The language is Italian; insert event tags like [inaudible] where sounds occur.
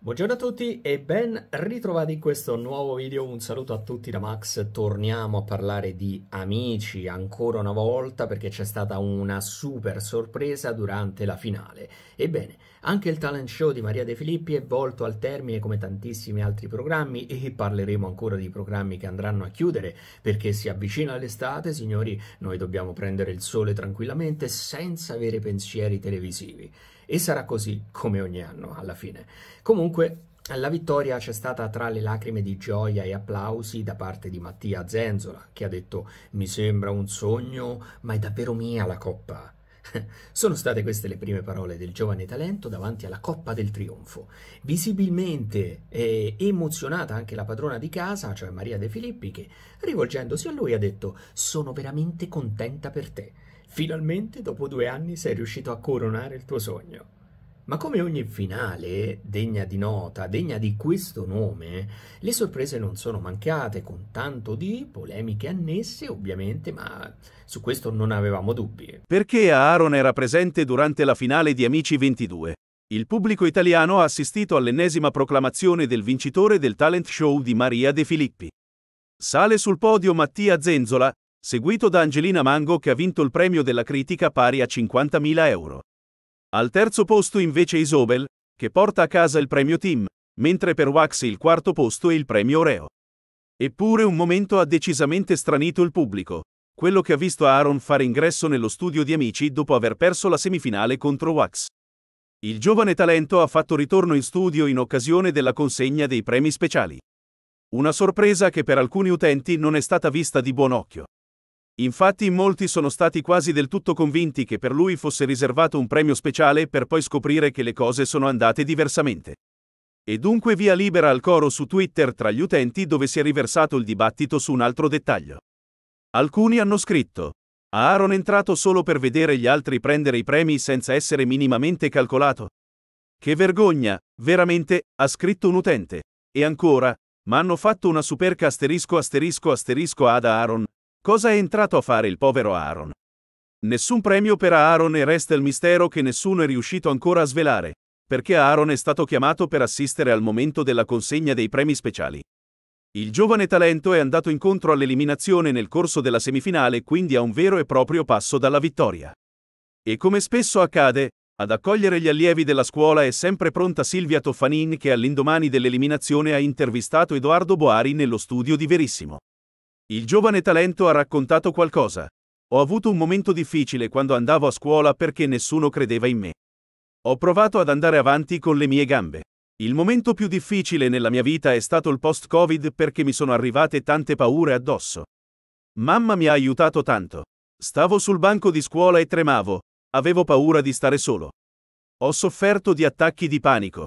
Buongiorno a tutti e ben ritrovati in questo nuovo video, un saluto a tutti da Max, torniamo a parlare di Amici ancora una volta perché c'è stata una super sorpresa durante la finale. Ebbene, anche il talent show di Maria De Filippi è volto al termine come tantissimi altri programmi e parleremo ancora di programmi che andranno a chiudere perché si avvicina l'estate, signori, noi dobbiamo prendere il sole tranquillamente senza avere pensieri televisivi e sarà così come ogni anno alla fine. Comunque Comunque, la vittoria c'è stata tra le lacrime di gioia e applausi da parte di Mattia Zenzola, che ha detto Mi sembra un sogno, ma è davvero mia la coppa. [laughs] Sono state queste le prime parole del giovane talento davanti alla Coppa del Trionfo. Visibilmente eh, emozionata anche la padrona di casa, cioè Maria De Filippi, che rivolgendosi a lui ha detto Sono veramente contenta per te. Finalmente, dopo due anni, sei riuscito a coronare il tuo sogno. Ma come ogni finale degna di nota, degna di questo nome, le sorprese non sono mancate, con tanto di polemiche annesse ovviamente, ma su questo non avevamo dubbi. Perché Aaron era presente durante la finale di Amici 22? Il pubblico italiano ha assistito all'ennesima proclamazione del vincitore del talent show di Maria De Filippi. Sale sul podio Mattia Zenzola, seguito da Angelina Mango che ha vinto il premio della critica pari a 50.000 euro. Al terzo posto invece Isobel, che porta a casa il premio Team, mentre per Wax il quarto posto è il premio Oreo. Eppure un momento ha decisamente stranito il pubblico, quello che ha visto Aaron fare ingresso nello studio di amici dopo aver perso la semifinale contro Wax. Il giovane talento ha fatto ritorno in studio in occasione della consegna dei premi speciali. Una sorpresa che per alcuni utenti non è stata vista di buon occhio. Infatti molti sono stati quasi del tutto convinti che per lui fosse riservato un premio speciale per poi scoprire che le cose sono andate diversamente. E dunque via libera al coro su Twitter tra gli utenti dove si è riversato il dibattito su un altro dettaglio. Alcuni hanno scritto, Aaron è entrato solo per vedere gli altri prendere i premi senza essere minimamente calcolato. Che vergogna, veramente, ha scritto un utente. E ancora, ma hanno fatto una superca asterisco asterisco asterisco ad Aaron, Cosa è entrato a fare il povero Aaron? Nessun premio per Aaron e resta il mistero che nessuno è riuscito ancora a svelare, perché Aaron è stato chiamato per assistere al momento della consegna dei premi speciali. Il giovane talento è andato incontro all'eliminazione nel corso della semifinale, quindi a un vero e proprio passo dalla vittoria. E come spesso accade, ad accogliere gli allievi della scuola è sempre pronta Silvia Toffanin che all'indomani dell'eliminazione ha intervistato Edoardo Boari nello studio di Verissimo. Il giovane talento ha raccontato qualcosa. Ho avuto un momento difficile quando andavo a scuola perché nessuno credeva in me. Ho provato ad andare avanti con le mie gambe. Il momento più difficile nella mia vita è stato il post-Covid perché mi sono arrivate tante paure addosso. Mamma mi ha aiutato tanto. Stavo sul banco di scuola e tremavo, avevo paura di stare solo. Ho sofferto di attacchi di panico.